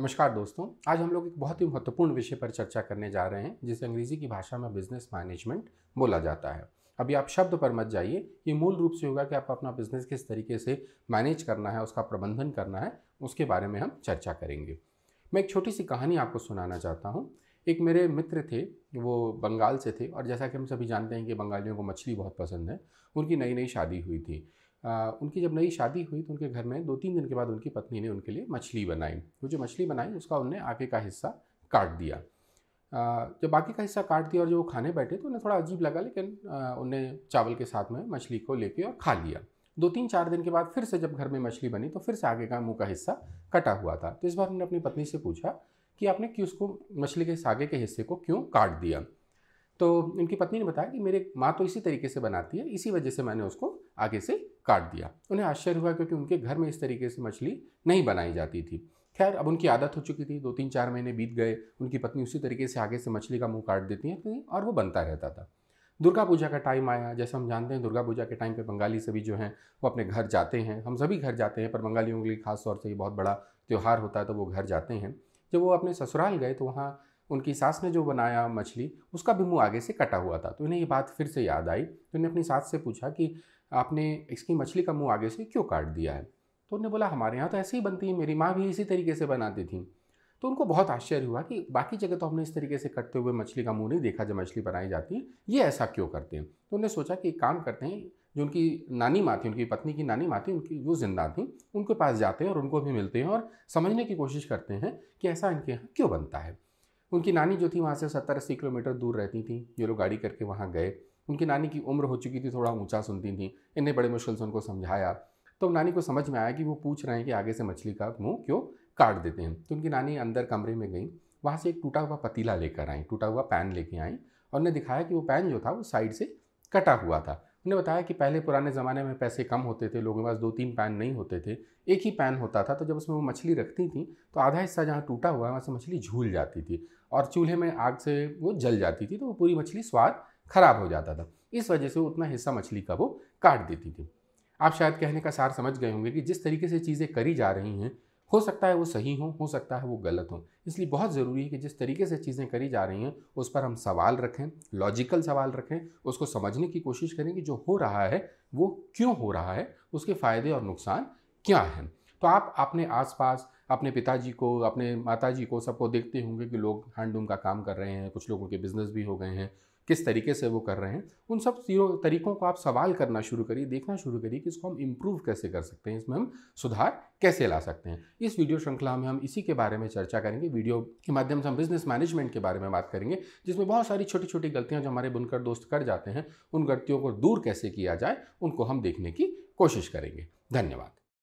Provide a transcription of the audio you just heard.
नमस्कार दोस्तों आज हम लोग एक बहुत ही महत्वपूर्ण विषय पर चर्चा करने जा रहे हैं जिसे अंग्रेजी की भाषा में बिजनेस मैनेजमेंट बोला जाता है अभी आप शब्द पर मत जाइए ये मूल रूप से होगा कि आप अपना बिजनेस किस तरीके से मैनेज करना है उसका प्रबंधन करना है उसके बारे में हम चर्चा करेंगे मैं एक छोटी सी कहानी आपको सुनाना चाहता हूँ एक मेरे मित्र थे वो बंगाल से थे और जैसा कि हम सभी जानते हैं कि बंगालियों को मछली बहुत पसंद है उनकी नई नई शादी हुई थी उनकी जब नई शादी हुई तो उनके घर में दो तीन दिन के बाद उनकी पत्नी ने उनके लिए मछली बनाई वो जो मछली बनाई उसका उनने आगे का हिस्सा काट दिया जब बाकी का हिस्सा काट दिया और जो वो खाने बैठे तो उन्हें थोड़ा अजीब लगा लेकिन उनने चावल के साथ में मछली को लेके और खा लिया दो तीन चार दिन के बाद फिर से जब घर में मछली बनी तो फिर से आगे का मुँह का हिस्सा कटा हुआ था तो इस बार उन्होंने अपनी पत्नी से पूछा कि आपने क्यों उसको मछली के आगे के हिस्से को क्यों काट दिया तो उनकी पत्नी ने बताया कि मेरे माँ तो इसी तरीके से बनाती है इसी वजह से मैंने उसको आगे से काट दिया उन्हें आश्चर्य हुआ क्योंकि उनके घर में इस तरीके से मछली नहीं बनाई जाती थी खैर अब उनकी आदत हो चुकी थी दो तीन चार महीने बीत गए उनकी पत्नी उसी तरीके से आगे से मछली का मुंह काट देती है और वो बनता रहता था दुर्गा पूजा का टाइम आया जैसे हम जानते हैं दुर्गा पूजा के टाइम पे बंगाली सभी जो हैं वो अपने घर जाते हैं हम सभी घर जाते हैं पर बंगालियों के लिए खास तौर से ये बहुत बड़ा त्यौहार होता है तो वो घर जाते हैं जब वो अपने ससुराल गए तो वहाँ उनकी सास ने जो बनाया मछली उसका भी मुंह आगे से कटा हुआ था तो इन्हें ये बात फिर से याद आई तो इन्हें अपनी सास से पूछा कि आपने इसकी मछली का मुंह आगे से क्यों काट दिया है तो उन्होंने बोला हमारे यहाँ तो ऐसे ही बनती है मेरी माँ भी इसी तरीके से बनाती थी तो उनको बहुत आश्चर्य हुआ कि बाकी जगह तो हमने इस तरीके से कटते हुए मछली का मुंह नहीं देखा जब मछली बनाई जाती है ये ऐसा क्यों करते हैं तो उन्होंने सोचा कि एक काम करते हैं जो उनकी नानी माँ थी उनकी पत्नी की नानी माँ थी उनकी जो जिंदा थी उनके पास जाते हैं और उनको भी मिलते हैं और समझने की कोशिश करते हैं कि ऐसा इनके यहाँ क्यों बनता है उनकी नानी जो थी वहाँ से सत्तर अस्सी किलोमीटर दूर रहती थी ये लोग गाड़ी करके वहाँ गए उनकी नानी की उम्र हो चुकी थी थोड़ा ऊँचा सुनती थी इन्हें बड़े मुश्किल से उनको समझाया तो नानी को समझ में आया कि वो पूछ रहे हैं कि आगे से मछली का मुँह क्यों काट देते हैं तो उनकी नानी अंदर कमरे में गई वहाँ से एक टूटा हुआ पतीला लेकर आई टूटा हुआ पैन लेके आई और उन्हें दिखाया कि वो पैन जो था वो साइड से कटा हुआ था उन्होंने बताया कि पहले पुराने ज़माने में पैसे कम होते थे लोगों के पास दो तीन पैन नहीं होते थे एक ही पैन होता था तो जब उसमें वो मछली रखती थी तो आधा हिस्सा जहाँ टूटा हुआ है वहाँ से मछली झूल जाती थी और चूल्हे में आग से वो जल जाती थी तो वो पूरी मछली स्वाद खराब हो जाता था इस वजह से वो उतना हिस्सा मछली का वो काट देती थी आप शायद कहने का सार समझ गए होंगे कि जिस तरीके से चीज़ें करी जा रही हैं हो सकता है वो सही हो हो सकता है वो गलत हो इसलिए बहुत ज़रूरी है कि जिस तरीके से चीज़ें करी जा रही हैं उस पर हम सवाल रखें लॉजिकल सवाल रखें उसको समझने की कोशिश करें कि जो हो रहा है वो क्यों हो रहा है उसके फ़ायदे और नुकसान क्या हैं तो आप अपने आसपास अपने पिताजी को अपने माताजी को सबको देखते होंगे कि लोग हैंडलूम का काम कर रहे हैं कुछ लोगों के बिजनेस भी हो गए हैं किस तरीके से वो कर रहे हैं उन सब तरीकों को आप सवाल करना शुरू करिए देखना शुरू करिए कि इसको हम इम्प्रूव कैसे कर सकते हैं इसमें हम सुधार कैसे ला सकते हैं इस वीडियो श्रृंखला में हम इसी के बारे में चर्चा करेंगे वीडियो के माध्यम से हम बिजनेस मैनेजमेंट के बारे में बात करेंगे जिसमें बहुत सारी छोटी छोटी गलतियां जो हमारे बुनकर दोस्त कर जाते हैं उन गलतियों को दूर कैसे किया जाए उनको हम देखने की कोशिश करेंगे धन्यवाद